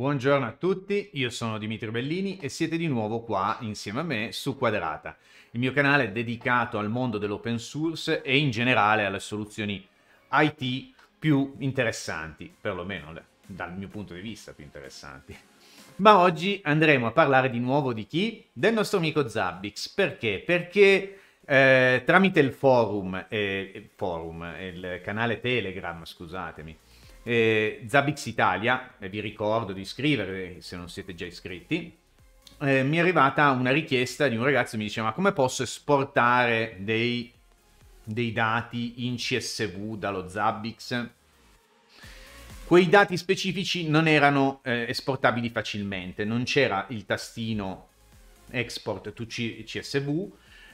Buongiorno a tutti, io sono Dimitri Bellini e siete di nuovo qua insieme a me su Quadrata, il mio canale dedicato al mondo dell'open source e in generale alle soluzioni IT più interessanti, perlomeno dal mio punto di vista più interessanti. Ma oggi andremo a parlare di nuovo di chi? Del nostro amico Zabbix. Perché? Perché eh, tramite il forum, eh, forum, il canale Telegram, scusatemi, eh, Zabix Italia, e eh, vi ricordo di iscrivervi eh, se non siete già iscritti, eh, mi è arrivata una richiesta di un ragazzo che mi diceva ma come posso esportare dei, dei dati in CSV dallo Zabbix? Quei dati specifici non erano eh, esportabili facilmente, non c'era il tastino export to CSV,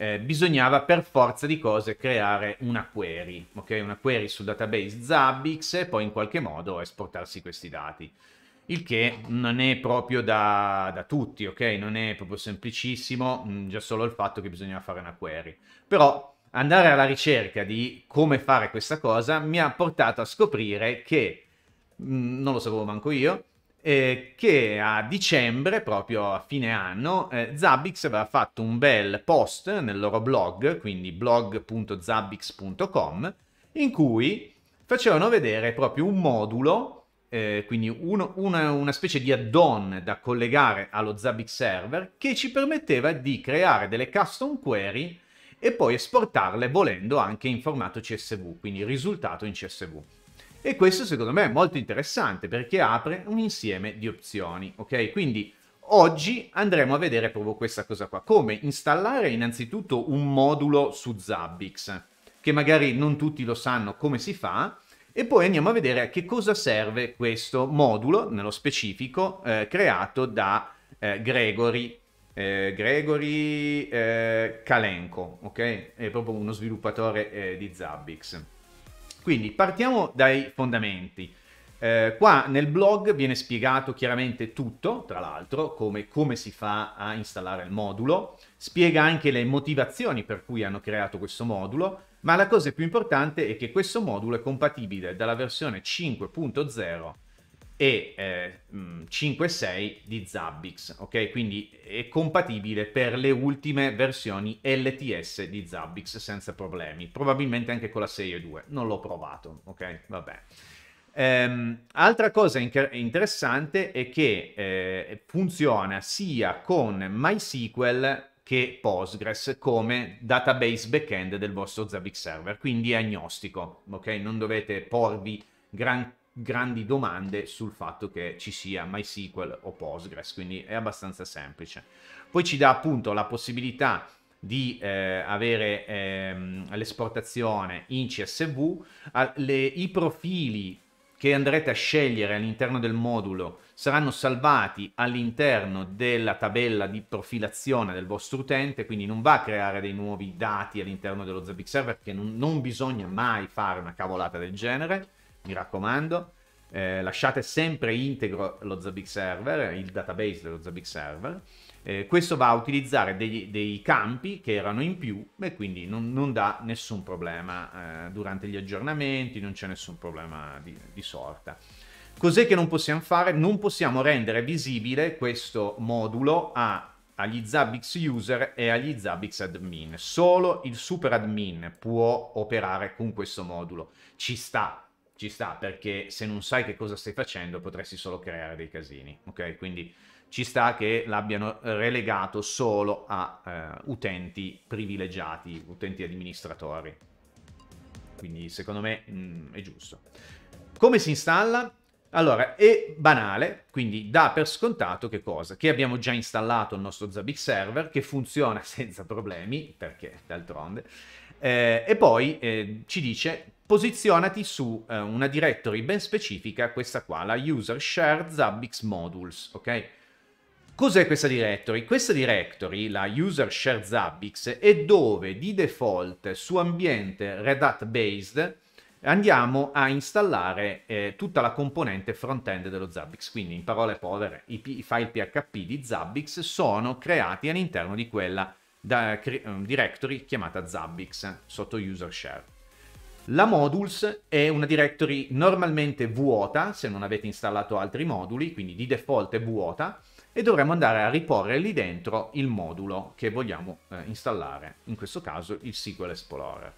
eh, bisognava per forza di cose creare una query, ok? Una query sul database Zabbix e poi in qualche modo esportarsi questi dati. Il che non è proprio da, da tutti, ok? Non è proprio semplicissimo, mh, mm, già solo il fatto che bisognava fare una query. Però andare alla ricerca di come fare questa cosa mi ha portato a scoprire che, mh, mm, non lo sapevo manco io, eh, che a dicembre, proprio a fine anno, eh, Zabbix aveva fatto un bel post nel loro blog, quindi blog.zabbix.com, in cui facevano vedere proprio un modulo, eh, quindi uno, una, una, specie di add-on da collegare allo Zabbix server, che ci permetteva di creare delle custom query e poi esportarle volendo anche in formato CSV, quindi risultato in CSV. E questo secondo me è molto interessante perché apre un insieme di opzioni, ok? Quindi oggi andremo a vedere proprio questa cosa qua, come installare innanzitutto un modulo su Zabbix, che magari non tutti lo sanno come si fa, e poi andiamo a vedere a che cosa serve questo modulo, nello specifico, eh, creato da eh, Gregory eh, Gregory eh, Kalenko, ok? È proprio uno sviluppatore eh, di Zabbix. Quindi partiamo dai fondamenti. Eh, qua nel blog viene spiegato chiaramente tutto, tra l'altro, come, come, si fa a installare il modulo, spiega anche le motivazioni per cui hanno creato questo modulo, ma la cosa più importante è che questo modulo è compatibile dalla versione 5.0 e eh, 5 mm, di Zabbix, ok? Quindi è compatibile per le ultime versioni LTS di Zabbix senza problemi, probabilmente anche con la 6.2, non l'ho provato, ok? Vabbè. Ehm, altra cosa in- interessante è che eh, funziona sia con MySQL che Postgres come database backend del vostro Zabbix server, quindi è agnostico, ok? Non dovete porvi gran grandi domande sul fatto che ci sia MySQL o Postgres, quindi è abbastanza semplice. Poi ci dà appunto la possibilità di eh, avere ehm, l'esportazione in CSV, ah, le, i profili che andrete a scegliere all'interno del modulo saranno salvati all'interno della tabella di profilazione del vostro utente, quindi non va a creare dei nuovi dati all'interno dello Zabbix Server, perché non, non bisogna mai fare una cavolata del genere, mi raccomando. Eh, lasciate sempre integro lo Zabbix server, il database dello Zabbix server. Eh, questo va a utilizzare dei, dei, campi che erano in più e quindi non, non dà nessun problema eh, durante gli aggiornamenti, non c'è nessun problema di, di sorta. Cos'è che non possiamo fare? Non possiamo rendere visibile questo modulo a agli Zabbix user e agli Zabbix admin. Solo il super admin può operare con questo modulo. Ci sta, ci sta, perché se non sai che cosa stai facendo potresti solo creare dei casini, ok? Quindi ci sta che l'abbiano relegato solo a uh, utenti privilegiati, utenti amministratori. Quindi secondo me mm, è giusto. Come si installa? Allora, è banale, quindi dà per scontato che cosa? Che abbiamo già installato il nostro Zabbix server, che funziona senza problemi, perché d'altronde, eh, e poi eh, ci dice posizionati su eh, una directory ben specifica, questa qua, la user share Zabbix modules, ok? Cos'è questa directory? Questa directory, la user share Zabbix, è dove di default su ambiente Red Hat based andiamo a installare eh, tutta la componente front-end dello Zabbix, quindi in parole povere i, i, file PHP di Zabbix sono creati all'interno di quella da, cre- um, directory chiamata Zabbix sotto user share. La modules è una directory normalmente vuota, se non avete installato altri moduli, quindi di default è vuota, e dovremmo andare a riporre lì dentro il modulo che vogliamo eh, installare, in questo caso il SQL Explorer.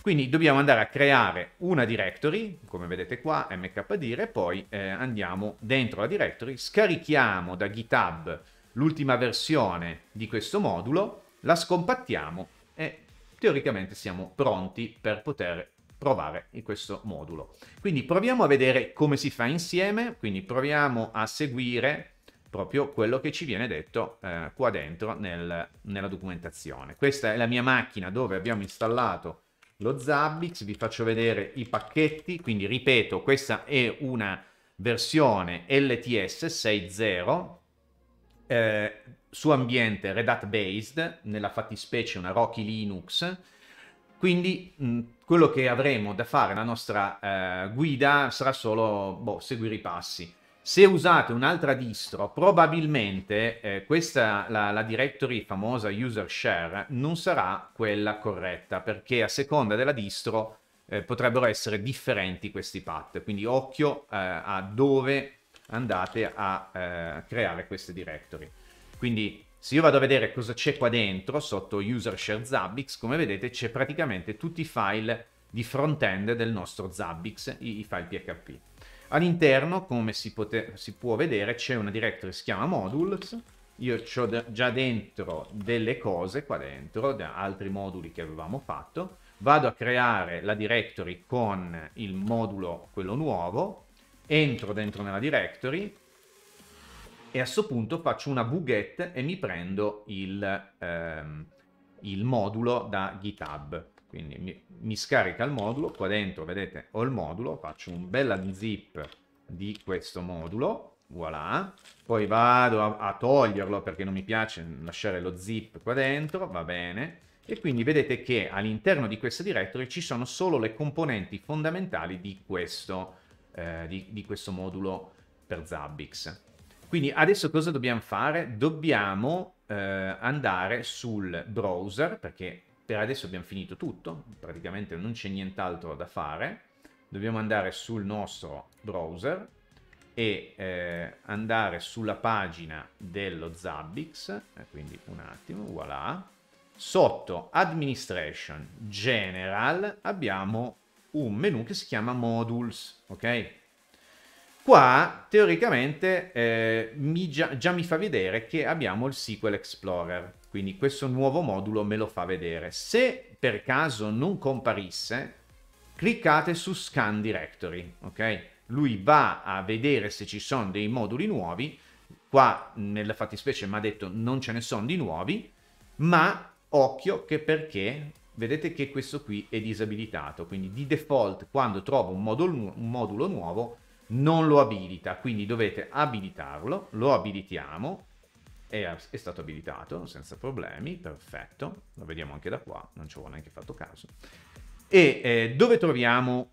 Quindi dobbiamo andare a creare una directory, come vedete qua, mkdir, e poi eh, andiamo dentro la directory, scarichiamo da GitHub l'ultima versione di questo modulo, la scompattiamo e teoricamente siamo pronti per poter provare in questo modulo. Quindi proviamo a vedere come si fa insieme, quindi proviamo a seguire proprio quello che ci viene detto eh, qua dentro nel, nella documentazione. Questa è la mia macchina dove abbiamo installato lo Zabbix, vi faccio vedere i pacchetti, quindi ripeto, questa è una versione LTS 6.0 eh, su ambiente Red Hat based, nella fattispecie una Rocky Linux, quindi mh, quello che avremo da fare la nostra eh, guida sarà solo boh, seguire i passi. Se usate un'altra distro, probabilmente eh, questa, la, la, directory famosa user share non sarà quella corretta, perché a seconda della distro eh, potrebbero essere differenti questi path. Quindi occhio eh, a dove andate a eh, creare queste directory. Quindi se io vado a vedere cosa c'è qua dentro, sotto user share Zabbix, come vedete c'è praticamente tutti i file di front-end del nostro Zabbix, i, i file PHP. All'interno, come si, pote- si, può vedere, c'è una directory che si chiama modules, io ho d- già dentro delle cose qua dentro, da altri moduli che avevamo fatto, vado a creare la directory con il modulo, quello nuovo, entro dentro nella directory e a questo punto faccio una buget e mi prendo il, ehm, il modulo da GitHub. Quindi mi, mi, scarica il modulo, qua dentro vedete ho il modulo, faccio un bel unzip di questo modulo, voilà, poi vado a, a toglierlo perché non mi piace lasciare lo zip qua dentro, va bene, e quindi vedete che all'interno di questa directory ci sono solo le componenti fondamentali di questo modulo eh, di, di questo modulo per Zabbix. Quindi adesso cosa dobbiamo fare? Dobbiamo eh, andare sul browser, perché per adesso abbiamo finito tutto, praticamente non c'è nient'altro da fare. Dobbiamo andare sul nostro browser e eh, andare sulla pagina dello Zabbix, eh, quindi un attimo, voilà. Sotto Administration General abbiamo un menu che si chiama modules, ok? Qua teoricamente eh, mi già, già mi fa vedere che abbiamo il SQL Explorer, quindi questo nuovo modulo me lo fa vedere. Se per caso non comparisse, cliccate su Scan Directory, ok? Lui va a vedere se ci sono dei moduli nuovi, qua nella fattispecie mi ha detto non ce ne sono di nuovi, ma occhio che perché vedete che questo qui è disabilitato, quindi di default quando trovo un modulo, un modulo nuovo non lo abilita, quindi dovete abilitarlo, lo abilitiamo, è, è, stato abilitato senza problemi, perfetto, lo vediamo anche da qua, non ci avevo neanche fatto caso. E eh, dove troviamo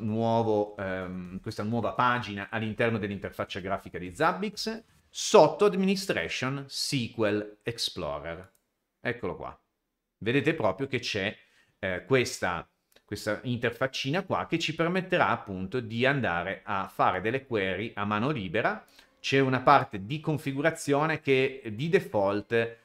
nuovo, ehm, questa nuova pagina all'interno dell'interfaccia grafica di Zabbix? Sotto Administration SQL Explorer. Eccolo qua vedete proprio che c'è eh, questa, questa interfaccina qua che ci permetterà appunto di andare a fare delle query a mano libera. C'è una parte di configurazione che di default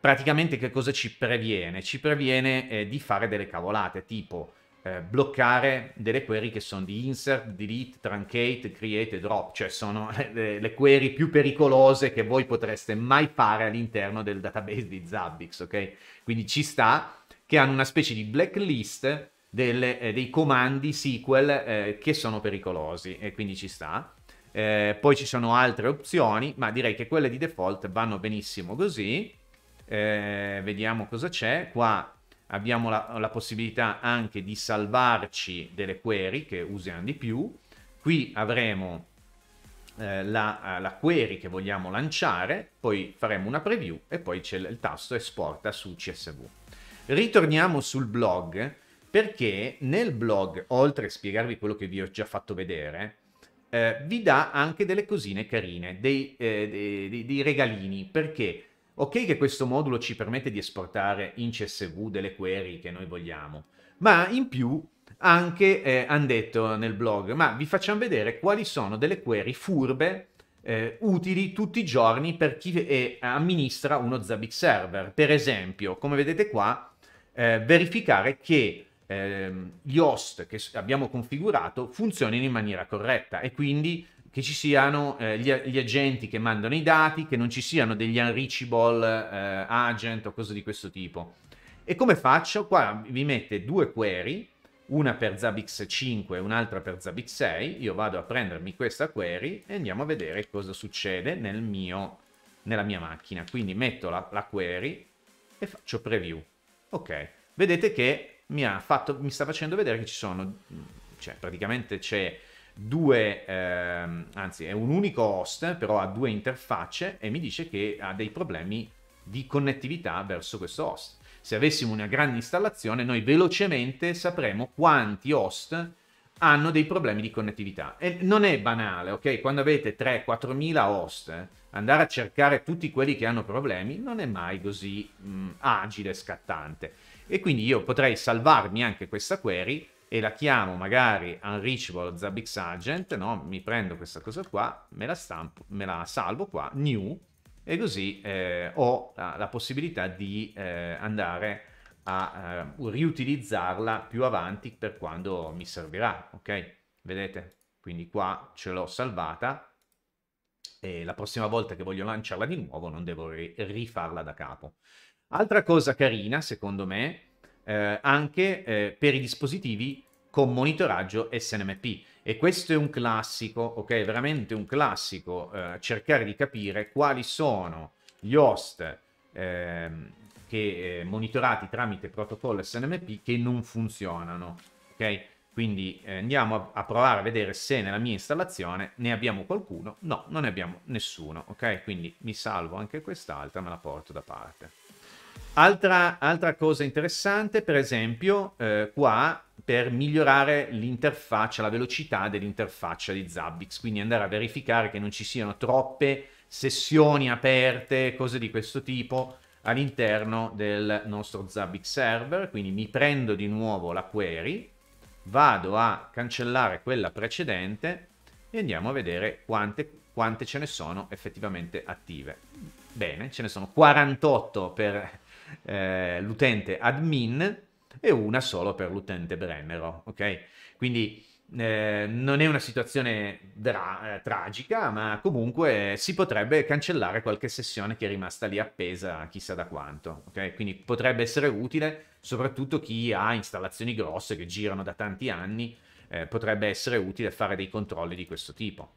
praticamente che cosa ci previene? Ci previene eh, di fare delle cavolate tipo eh, bloccare delle query che sono di insert, delete, truncate, create e drop, cioè sono le, le, query più pericolose che voi potreste mai fare all'interno del database di Zabbix, ok? Quindi ci sta che hanno una specie di blacklist delle, eh, dei comandi SQL eh, che sono pericolosi e quindi ci sta. Eh, poi ci sono altre opzioni, ma direi che quelle di default vanno benissimo così. Eh, vediamo cosa c'è qua abbiamo la, la, possibilità anche di salvarci delle query che usiamo di più. Qui avremo eh, la, la, query che vogliamo lanciare, poi faremo una preview e poi c'è il tasto esporta su CSV. Ritorniamo sul blog perché nel blog, oltre a spiegarvi quello che vi ho già fatto vedere, eh, vi dà anche delle cosine carine, dei, eh, dei, dei regalini, perché Ok che questo modulo ci permette di esportare in CSV delle query che noi vogliamo, ma in più anche eh, hanno detto nel blog, ma vi facciamo vedere quali sono delle query furbe eh, utili tutti i giorni per chi è, amministra uno Zabbix server. Per esempio, come vedete qua, eh, verificare che ehm, gli host che abbiamo configurato funzionino in maniera corretta e quindi che ci siano eh, gli, gli, agenti che mandano i dati, che non ci siano degli unreachable eh, agent o cose di questo tipo. E come faccio? Qua vi mette due query, una per Zabbix 5 e un'altra per Zabbix 6. Io vado a prendermi questa query e andiamo a vedere cosa succede nel mio, nella mia macchina. Quindi metto la, la query e faccio preview. Ok, vedete che mi, fatto, mi sta facendo vedere che ci sono, cioè praticamente c'è due, ehm, anzi è un unico host, però ha due interfacce e mi dice che ha dei problemi di connettività verso questo host. Se avessimo una grande installazione, noi velocemente sapremo quanti host hanno dei problemi di connettività. E non è banale, ok? Quando avete 3 4000 host, andare a cercare tutti quelli che hanno problemi non è mai così mh, agile e scattante. E quindi io potrei salvarmi anche questa query e la chiamo magari unreachable Zabbix Agent, no? mi prendo questa cosa qua, me la, stampo, me la salvo qua, new, e così eh, ho la, la, possibilità di eh, andare a eh, riutilizzarla più avanti per quando mi servirà, ok? Vedete? Quindi qua ce l'ho salvata e la prossima volta che voglio lanciarla di nuovo non devo rifarla da capo. Altra cosa carina, secondo me, eh, anche eh, per i dispositivi con monitoraggio SNMP. E questo è un classico, ok? Veramente un classico, eh, cercare di capire quali sono gli host ehm, che, eh, monitorati tramite protocollo SNMP che non funzionano, ok? Quindi eh, andiamo a, a, provare a vedere se nella mia installazione ne abbiamo qualcuno. No, non ne abbiamo nessuno, ok? Quindi mi salvo anche quest'altra, me la porto da parte. Altra, altra cosa interessante, per esempio, eh, qua per migliorare l'interfaccia, la velocità dell'interfaccia di Zabbix, quindi andare a verificare che non ci siano troppe sessioni aperte, cose di questo tipo all'interno del nostro Zabbix server, quindi mi prendo di nuovo la query, vado a cancellare quella precedente e andiamo a vedere quante, quante ce ne sono effettivamente attive. Bene, ce ne sono 48 per eh, l'utente admin e una solo per l'utente Brennero, ok? Quindi eh, non è una situazione dra- eh, tragica, ma comunque si potrebbe cancellare qualche sessione che è rimasta lì appesa chissà da quanto, ok? Quindi potrebbe essere utile soprattutto chi ha installazioni grosse che girano da tanti anni, eh, potrebbe essere utile fare dei controlli di questo tipo.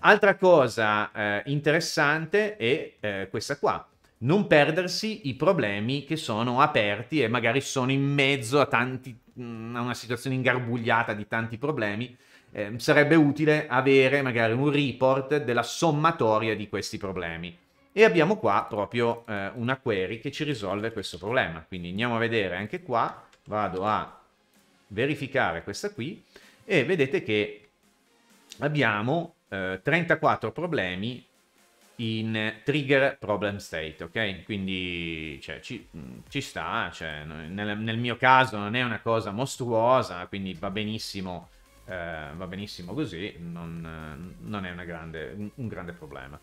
Altra cosa eh, interessante è eh, questa qua non perdersi i problemi che sono aperti e magari sono in mezzo a, tanti, mm, a una situazione ingarbugliata di tanti problemi. Eh, sarebbe utile avere magari un report della sommatoria di questi problemi. E abbiamo qua proprio eh, una query che ci risolve questo problema. Quindi andiamo a vedere anche qua, vado a verificare questa qui e vedete che abbiamo eh, 34 problemi in trigger problem state, ok? Quindi cioè, ci, ci, sta, cioè, nel, nel, mio caso non è una cosa mostruosa, quindi va benissimo, eh, va benissimo così, non, non è grande, un, un, grande problema.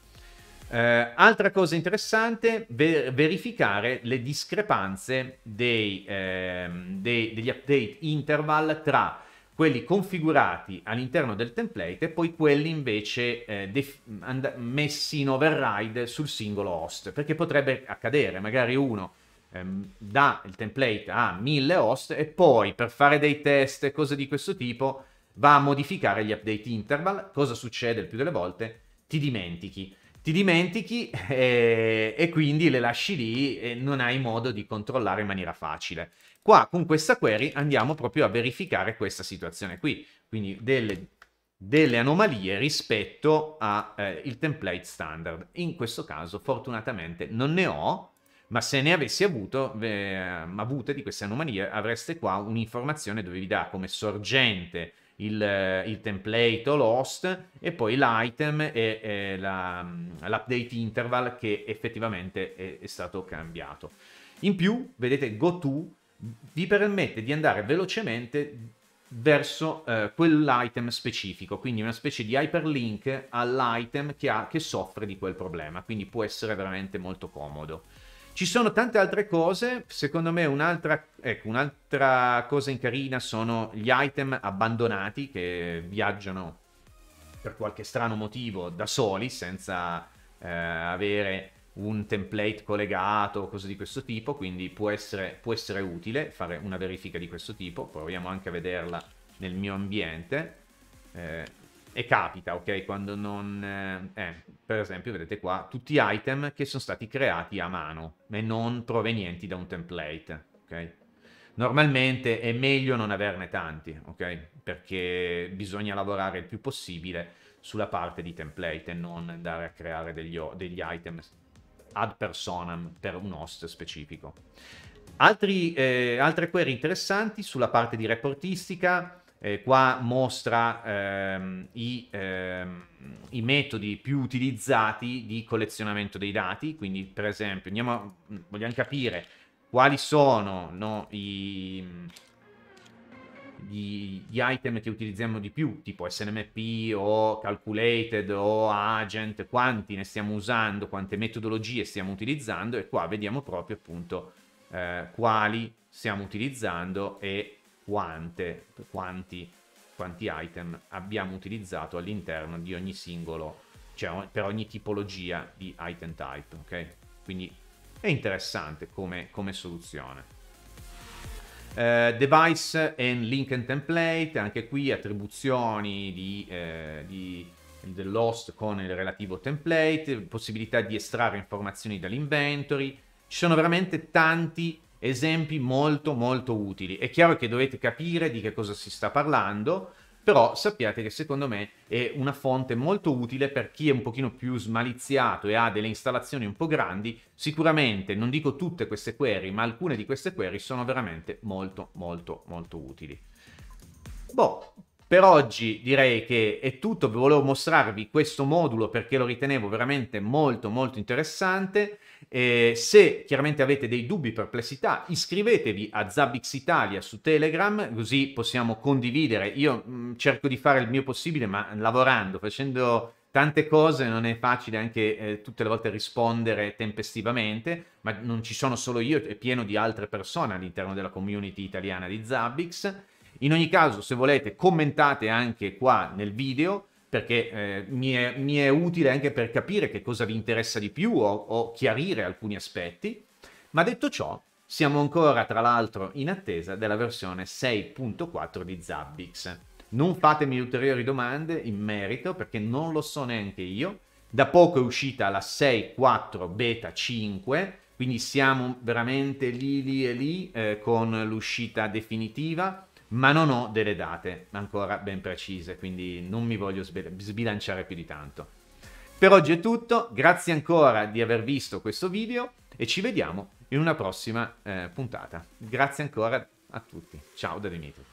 Eh, altra cosa interessante, ver- verificare le discrepanze dei, eh, dei, degli update interval tra quelli configurati all'interno del template e poi quelli invece eh, def- and- messi in override sul singolo host, perché potrebbe accadere, magari uno ehm, dà il template a mille host e poi per fare dei test e cose di questo tipo va a modificare gli update interval, cosa succede il più delle volte? Ti dimentichi. Ti dimentichi e, eh, e quindi le lasci lì e non hai modo di controllare in maniera facile. Qua con questa query andiamo proprio a verificare questa situazione qui, quindi delle, delle anomalie rispetto al eh, template standard. In questo caso fortunatamente non ne ho, ma se ne avessi avuto, eh, avute di queste anomalie, avreste qua un'informazione dove vi dà come sorgente il, eh, il template o l'host e poi l'item e, e la, mm, l'update interval che effettivamente è, è stato cambiato. In più, vedete, go to vi permette di andare velocemente verso eh, quell'item specifico, quindi una specie di hyperlink all'item che, ha, che soffre di quel problema, quindi può essere veramente molto comodo. Ci sono tante altre cose, secondo me un'altra, ecco, un'altra cosa carina sono gli item abbandonati che viaggiano per qualche strano motivo da soli senza eh, avere un template collegato o cose di questo tipo, quindi può essere, può essere utile fare una verifica di questo tipo, proviamo anche a vederla nel mio ambiente. Eh, e capita, ok, quando non... Eh, eh per esempio, vedete qua, tutti gli item che sono stati creati a mano e non provenienti da un template, ok? Normalmente è meglio non averne tanti, ok? Perché bisogna lavorare il più possibile sulla parte di template e non andare a creare degli, degli item ad personam per un host specifico. Altri, eh, altre query interessanti sulla parte di reportistica, eh, qua mostra ehm, i, ehm, i, metodi più utilizzati di collezionamento dei dati, quindi per esempio andiamo, vogliamo capire quali sono no, i, gli, gli, item che utilizziamo di più, tipo SNMP o Calculated o Agent, quanti ne stiamo usando, quante metodologie stiamo utilizzando e qua vediamo proprio appunto eh, quali stiamo utilizzando e quante, quanti, quanti item abbiamo utilizzato all'interno di ogni singolo, cioè per ogni tipologia di item type, ok? Quindi è interessante come, come soluzione. Uh, device and link and template, anche qui attribuzioni di, eh, di, dell'host con il relativo template, possibilità di estrarre informazioni dall'inventory. Ci sono veramente tanti esempi molto molto utili. È chiaro che dovete capire di che cosa si sta parlando, però sappiate che secondo me è una fonte molto utile per chi è un pochino più smaliziato e ha delle installazioni un po' grandi, sicuramente non dico tutte queste query, ma alcune di queste query sono veramente molto molto molto utili. Boh, per oggi direi che è tutto, volevo mostrarvi questo modulo perché lo ritenevo veramente molto molto interessante. Eh, se chiaramente avete dei dubbi, perplessità, iscrivetevi a Zabbix Italia su Telegram, così possiamo condividere. Io mh, mm, cerco di fare il mio possibile, ma lavorando, facendo tante cose, non è facile anche eh, tutte le volte rispondere tempestivamente, ma non ci sono solo io, è pieno di altre persone all'interno della community italiana di Zabbix. In ogni caso, se volete, commentate anche qua nel video perché eh, mi, è, mi, è, utile anche per capire che cosa vi interessa di più o, o chiarire alcuni aspetti. Ma detto ciò, siamo ancora tra l'altro in attesa della versione 6.4 di Zabbix. Non fatemi ulteriori domande in merito perché non lo so neanche io. Da poco è uscita la 6.4 beta 5, quindi siamo veramente lì lì e lì eh, con l'uscita definitiva ma non ho delle date ancora ben precise, quindi non mi voglio sbilanciare più di tanto. Per oggi è tutto, grazie ancora di aver visto questo video e ci vediamo in una prossima eh, puntata. Grazie ancora a tutti, ciao da Dimitri.